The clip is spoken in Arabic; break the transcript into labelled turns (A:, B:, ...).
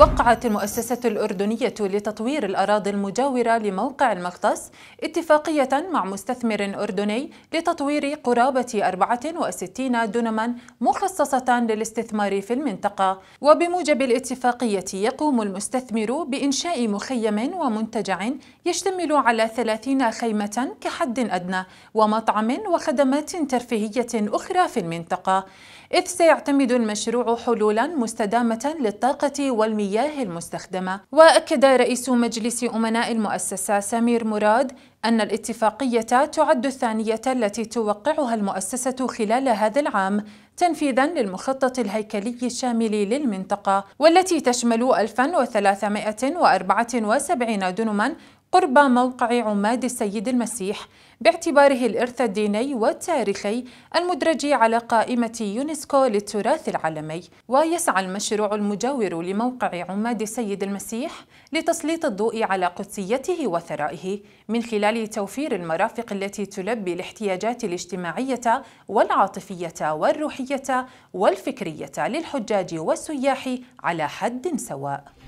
A: وقعت المؤسسة الأردنية لتطوير الأراضي المجاورة لموقع المغطس اتفاقية مع مستثمر أردني لتطوير قرابة 64 دونما مخصصة للاستثمار في المنطقة وبموجب الاتفاقية يقوم المستثمر بإنشاء مخيم ومنتجع يشتمل على 30 خيمة كحد أدنى ومطعم وخدمات ترفيهية أخرى في المنطقة إذ سيعتمد المشروع حلولا مستدامة للطاقة والمياه المياه المستخدمة وأكد رئيس مجلس أمناء المؤسسة سمير مراد أن الاتفاقية تعد الثانية التي توقعها المؤسسة خلال هذا العام تنفيذا للمخطط الهيكلي الشامل للمنطقة والتي تشمل 1374 دنما قرب موقع عماد السيد المسيح باعتباره الإرث الديني والتاريخي المدرج على قائمة يونسكو للتراث العالمي ويسعى المشروع المجاور لموقع عماد السيد المسيح لتسليط الضوء على قدسيته وثرائه من خلال توفير المرافق التي تلبي الاحتياجات الاجتماعية والعاطفية والروحية والفكرية للحجاج والسياح على حد سواء